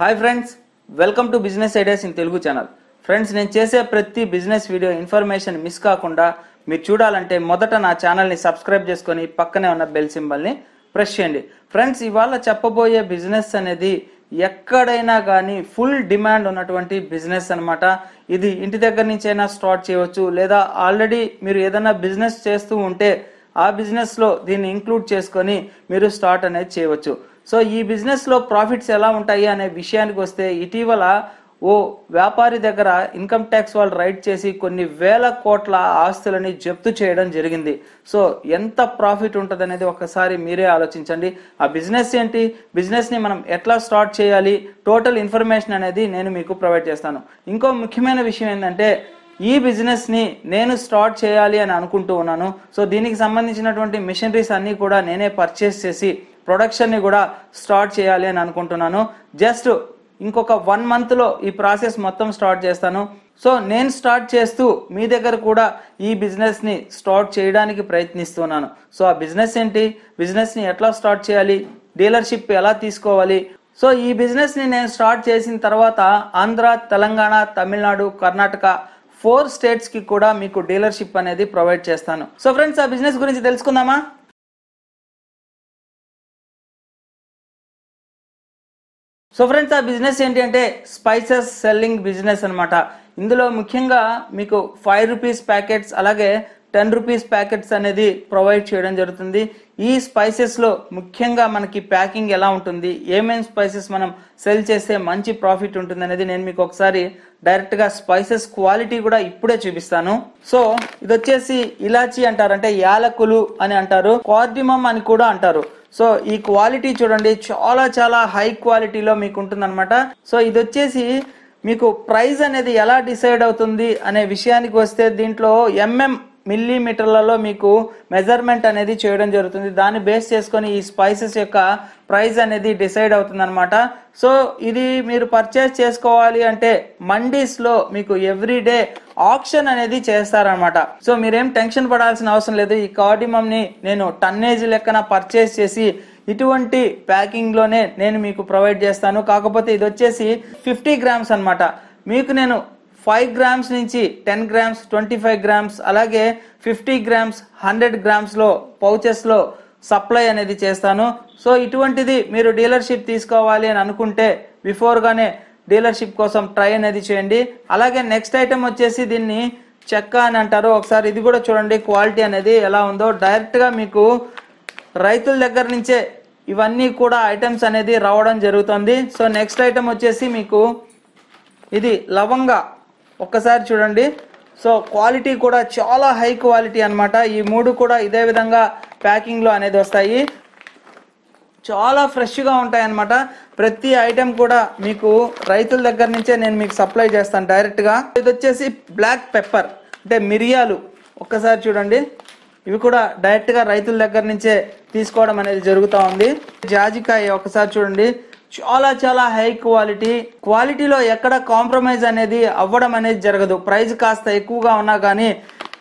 hi friends welcome to business ideas in Telugu channel friends నేను చేసే ప్రతి బిజినెస్ వీడియో ఇన్ఫర్మేషన్ మిస్ కాకుండా మీరు చూడాలంటే మొదట నా ఛానల్ని సబ్స్క్రైబ్ చేసుకొని పక్కనే ఉన్న బెల్ సింబల్ని ప్రెస్ చేయండి ఫ్రెండ్స్ ఇవాళ చెప్పబోయే బిజినెస్ అనేది ఎక్కడైనా కానీ ఫుల్ డిమాండ్ ఉన్నటువంటి బిజినెస్ అనమాట ఇది ఇంటి దగ్గర నుంచైనా స్టార్ట్ చేయవచ్చు లేదా ఆల్రెడీ మీరు ఏదైనా బిజినెస్ చేస్తూ ఉంటే ఆ బిజినెస్లో దీన్ని ఇంక్లూడ్ చేసుకొని మీరు స్టార్ట్ అనేది చేయవచ్చు సో ఈ బిజినెస్లో ప్రాఫిట్స్ ఎలా ఉంటాయి అనే విషయానికి వస్తే ఇటీవల ఓ వ్యాపారి దగ్గర ఇన్కమ్ ట్యాక్స్ వాళ్ళు రైట్ చేసి కొన్ని వేల కోట్ల ఆస్తులని జప్తు చేయడం జరిగింది సో ఎంత ప్రాఫిట్ ఉంటుంది అనేది ఒకసారి మీరే ఆలోచించండి ఆ బిజినెస్ ఏంటి బిజినెస్ని మనం ఎట్లా స్టార్ట్ చేయాలి టోటల్ ఇన్ఫర్మేషన్ అనేది నేను మీకు ప్రొవైడ్ చేస్తాను ఇంకో ముఖ్యమైన విషయం ఏంటంటే ఈ బిజినెస్ని నేను స్టార్ట్ చేయాలి అని అనుకుంటూ ఉన్నాను సో దీనికి సంబంధించినటువంటి మిషనరీస్ అన్నీ కూడా నేనే పర్చేస్ చేసి ప్రొడక్షన్ని కూడా స్టార్ట్ చేయాలి అని అనుకుంటున్నాను జస్ట్ ఇంకొక వన్ మంత్లో ఈ ప్రాసెస్ మొత్తం స్టార్ట్ చేస్తాను సో నేను స్టార్ట్ చేస్తూ మీ దగ్గర కూడా ఈ బిజినెస్ని స్టార్ట్ చేయడానికి ప్రయత్నిస్తున్నాను సో ఆ బిజినెస్ ఏంటి బిజినెస్ని ఎట్లా స్టార్ట్ చేయాలి డీలర్షిప్ ఎలా తీసుకోవాలి సో ఈ బిజినెస్ని నేను స్టార్ట్ చేసిన తర్వాత ఆంధ్ర తెలంగాణ తమిళనాడు కర్ణాటక ఫోర్ స్టేట్స్కి కూడా మీకు డీలర్షిప్ అనేది ప్రొవైడ్ చేస్తాను సో ఫ్రెండ్స్ ఆ బిజినెస్ గురించి తెలుసుకుందామా సో ఫ్రెండ్స్ ఆ బిజినెస్ ఏంటి అంటే స్పైసెస్ సెల్లింగ్ బిజినెస్ అనమాట ఇందులో ముఖ్యంగా మీకు ఫైవ్ రూపీస్ ప్యాకెట్స్ అలాగే టెన్ రూపీస్ ప్యాకెట్స్ అనేది ప్రొవైడ్ చేయడం జరుగుతుంది ఈ స్పైసెస్లో ముఖ్యంగా మనకి ప్యాకింగ్ ఎలా ఉంటుంది ఏమేమి స్పైసెస్ మనం సెల్ చేస్తే మంచి ప్రాఫిట్ ఉంటుంది అనేది నేను మీకు ఒకసారి డైరెక్ట్గా స్పైసెస్ క్వాలిటీ కూడా ఇప్పుడే చూపిస్తాను సో ఇది వచ్చేసి ఇలాచి అంటారు అంటే యాలకులు అని అంటారు కార్డిమమ్ అని కూడా అంటారు సో ఈ క్వాలిటీ చూడండి చాలా చాలా హై క్వాలిటీలో మీకు ఉంటుందన్నమాట సో ఇది వచ్చేసి మీకు ప్రైజ్ అనేది ఎలా డిసైడ్ అవుతుంది అనే విషయానికి వస్తే దీంట్లో ఎంఎం మిల్లీమీటర్లలో మీకు మెజర్మెంట్ అనేది చేయడం జరుగుతుంది దాన్ని బేస్ చేసుకొని ఈ స్పైసెస్ యొక్క ప్రైస్ అనేది డిసైడ్ అవుతుంది అనమాట సో ఇది మీరు పర్చేస్ చేసుకోవాలి అంటే మండీస్లో మీకు ఎవ్రీడే ఆప్షన్ అనేది చేస్తారనమాట సో మీరేం టెన్షన్ పడాల్సిన అవసరం లేదు ఈ కార్డిమమ్ని నేను టన్నేజ్ లెక్కన పర్చేస్ చేసి ఇటువంటి ప్యాకింగ్లోనే నేను మీకు ప్రొవైడ్ చేస్తాను కాకపోతే ఇది వచ్చేసి ఫిఫ్టీ గ్రామ్స్ అనమాట మీకు నేను ఫైవ్ గ్రామ్స్ నుంచి ten grams twenty five grams అలాగే ఫిఫ్టీ గ్రామ్స్ హండ్రెడ్ గ్రామ్స్లో పౌచెస్లో సప్లై అనేది చేస్తాను సో ఇటువంటిది మీరు డీలర్షిప్ తీసుకోవాలి అని అనుకుంటే బిఫోర్గానే డీలర్షిప్ కోసం ట్రై అనేది చేయండి అలాగే నెక్స్ట్ ఐటెం వచ్చేసి దీన్ని చెక్క అని అంటారు ఒకసారి ఇది కూడా చూడండి క్వాలిటీ అనేది ఎలా ఉందో డైరెక్ట్గా మీకు రైతుల దగ్గర నుంచే ఇవన్నీ కూడా ఐటమ్స్ అనేది రావడం జరుగుతుంది సో నెక్స్ట్ ఐటమ్ వచ్చేసి మీకు ఇది లవంగా ఒక్కసారి చూడండి సో క్వాలిటీ కూడా చాలా హై క్వాలిటీ అనమాట ఈ మూడు కూడా ఇదే విధంగా ప్యాకింగ్లో అనేది వస్తాయి చాలా ఫ్రెష్గా ఉంటాయన్నమాట ప్రతి ఐటెం కూడా మీకు రైతుల దగ్గర నుంచే నేను మీకు సప్లై చేస్తాను డైరెక్ట్గా ఇది వచ్చేసి బ్లాక్ పెప్పర్ అంటే మిరియాలు ఒక్కసారి చూడండి ఇవి కూడా డైరెక్ట్గా రైతుల దగ్గర నుంచే తీసుకోవడం అనేది జరుగుతూ ఉంది జాజికాయ ఒకసారి చూడండి చాలా చాలా హై క్వాలిటీ క్వాలిటీలో ఎక్కడ కాంప్రమైజ్ అనేది అవ్వడం అనేది జరగదు ప్రైజ్ కాస్త ఎక్కువగా ఉన్నా కానీ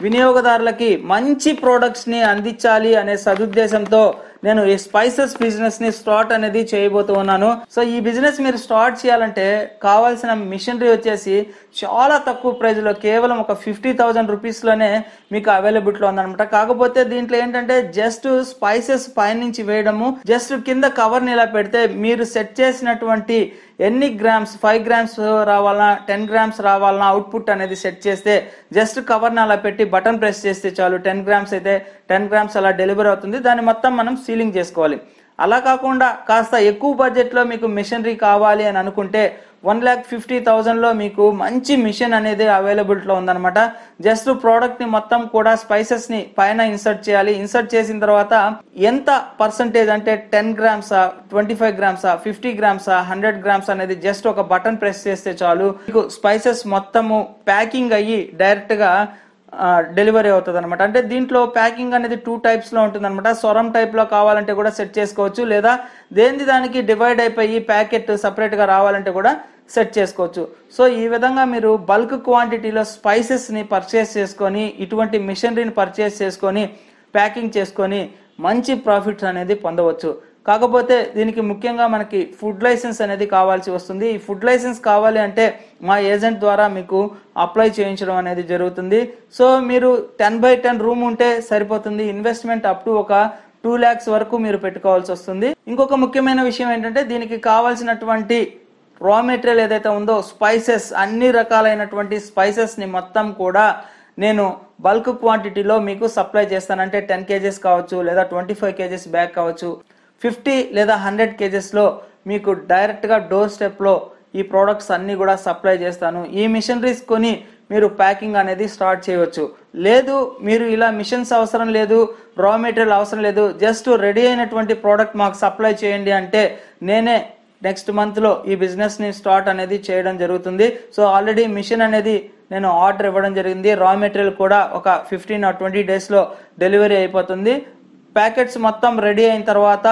వినియోగదారులకి మంచి ప్రోడక్ట్స్ని అందించాలి అనే సదుద్దేశంతో నేను ఈ స్పైసెస్ బిజినెస్ ని స్టార్ట్ అనేది చేయబోతూ ఉన్నాను సో ఈ బిజినెస్ మీరు స్టార్ట్ చేయాలంటే కావాల్సిన మిషనరీ వచ్చేసి చాలా తక్కువ ప్రైజ్లో కేవలం ఒక ఫిఫ్టీ థౌజండ్ రూపీస్లోనే మీకు అవైలబిలిటీలో ఉందనమాట కాకపోతే దీంట్లో ఏంటంటే జస్ట్ స్పైసెస్ పైనుంచి వేయడము జస్ట్ కింద కవర్ని ఇలా పెడితే మీరు సెట్ చేసినటువంటి ఎన్ని గ్రామ్స్ ఫైవ్ గ్రామ్స్ రావాలన్నా టెన్ గ్రామ్స్ రావాలన్నా అవుట్పుట్ అనేది సెట్ చేస్తే జస్ట్ కవర్ని అలా పెట్టి బటన్ ప్రెస్ చేస్తే చాలు టెన్ గ్రామ్స్ అయితే టెన్ గ్రామ్స్ అలా డెలివరీ అవుతుంది దాన్ని మొత్తం మనం సీలింగ్ చేసుకోవాలి అలా కాకుండా కాస్త ఎక్కువ బడ్జెట్లో మీకు మిషనరీ కావాలి అని అనుకుంటే వన్ ల్యాక్ ఫిఫ్టీ థౌజండ్లో మీకు మంచి మిషన్ అనేది అవైలబిలిటీలో ఉందనమాట జస్ట్ ప్రోడక్ట్ని మొత్తం కూడా స్పైసెస్ని పైన ఇన్సర్ట్ చేయాలి ఇన్సర్ట్ చేసిన తర్వాత ఎంత పర్సంటేజ్ అంటే టెన్ గ్రామ్సా ట్వంటీ ఫైవ్ గ్రామ్సా ఫిఫ్టీ గ్రామ్సా హండ్రెడ్ గ్రామ్స్ అనేది జస్ట్ ఒక బటన్ ప్రెస్ చేస్తే చాలు మీకు స్పైసెస్ మొత్తము ప్యాకింగ్ అయ్యి డైరెక్ట్గా డెలివరీ అవుతుంది అనమాట అంటే దీంట్లో ప్యాకింగ్ అనేది టూ టైప్స్లో ఉంటుంది అనమాట సొరం టైప్లో కావాలంటే కూడా సెట్ చేసుకోవచ్చు లేదా దేని దానికి డివైడ్ అయిపోయి ప్యాకెట్ సపరేట్గా రావాలంటే కూడా సెట్ చేసుకోవచ్చు సో ఈ విధంగా మీరు బల్క్ క్వాంటిటీలో స్పైసెస్ని పర్చేస్ చేసుకొని ఇటువంటి మిషనరీని పర్చేస్ చేసుకొని ప్యాకింగ్ చేసుకొని మంచి ప్రాఫిట్స్ అనేది పొందవచ్చు కాకపోతే దీనికి ముఖ్యంగా మనకి ఫుడ్ లైసెన్స్ అనేది కావాల్సి వస్తుంది ఈ ఫుడ్ లైసెన్స్ కావాలి అంటే మా ఏజెంట్ ద్వారా మీకు అప్లై చేయించడం అనేది జరుగుతుంది సో మీరు టెన్ బై టెన్ రూమ్ ఉంటే సరిపోతుంది ఇన్వెస్ట్మెంట్ అప్ టు ఒక టూ ల్యాక్స్ వరకు మీరు పెట్టుకోవాల్సి వస్తుంది ఇంకొక ముఖ్యమైన విషయం ఏంటంటే దీనికి కావాల్సినటువంటి రా మెటీరియల్ ఏదైతే ఉందో స్పైసెస్ అన్ని రకాలైనటువంటి స్పైసెస్ని మొత్తం కూడా నేను బల్క్ క్వాంటిటీలో మీకు సప్లై చేస్తాను అంటే టెన్ కేజెస్ కావచ్చు లేదా ట్వంటీ ఫైవ్ కేజెస్ బ్యాగ్ కావచ్చు ఫిఫ్టీ లేదా హండ్రెడ్ కేజెస్లో మీకు డైరెక్ట్గా డోర్ స్టెప్లో ఈ ప్రోడక్ట్స్ అన్నీ కూడా సప్లై చేస్తాను ఈ మిషనరీస్ కొని మీరు ప్యాకింగ్ అనేది స్టార్ట్ చేయవచ్చు లేదు మీరు ఇలా మిషన్స్ అవసరం లేదు రా మెటీరియల్ అవసరం లేదు జస్ట్ రెడీ అయినటువంటి ప్రోడక్ట్ మాకు సప్లై చేయండి అంటే నేనే నెక్స్ట్ మంత్లో ఈ బిజినెస్ని స్టార్ట్ అనేది చేయడం జరుగుతుంది సో ఆల్రెడీ మిషన్ అనేది నేను ఆర్డర్ ఇవ్వడం జరిగింది రా మెటీరియల్ కూడా ఒక ఫిఫ్టీన్ ఆర్ ట్వంటీ డేస్లో డెలివరీ అయిపోతుంది ప్యాకెట్స్ మొత్తం రెడీ అయిన తర్వాత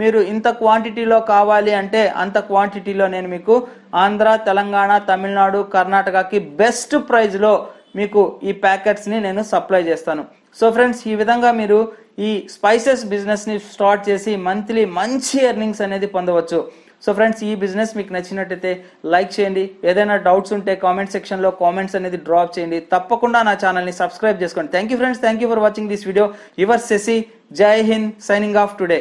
మీరు ఇంత క్వాంటిటీలో కావాలి అంటే అంత క్వాంటిటీలో నేను మీకు ఆంధ్ర తెలంగాణ తమిళనాడు కర్ణాటకకి బెస్ట్ ప్రైజ్లో మీకు ఈ ప్యాకెట్స్ని నేను సప్లై చేస్తాను సో ఫ్రెండ్స్ ఈ విధంగా మీరు ఈ స్పైసెస్ బిజినెస్ని స్టార్ట్ చేసి మంత్లీ మంచి ఎర్నింగ్స్ అనేది పొందవచ్చు సో ఫ్రెండ్స్ ఈ బిజినెస్ మీకు నచ్చినట్టయితే లైక్ చేయండి ఏదైనా డౌట్స్ ఉంటే కామెంట్ సెక్షన్లో కామెంట్స్ అనేది డ్రాప్ చేయండి తప్పకుండా నా ఛానల్ని సబ్స్క్రైబ్ చేసుకోండి thank you friends thank you for watching this video your Shashi Jai Hind signing off today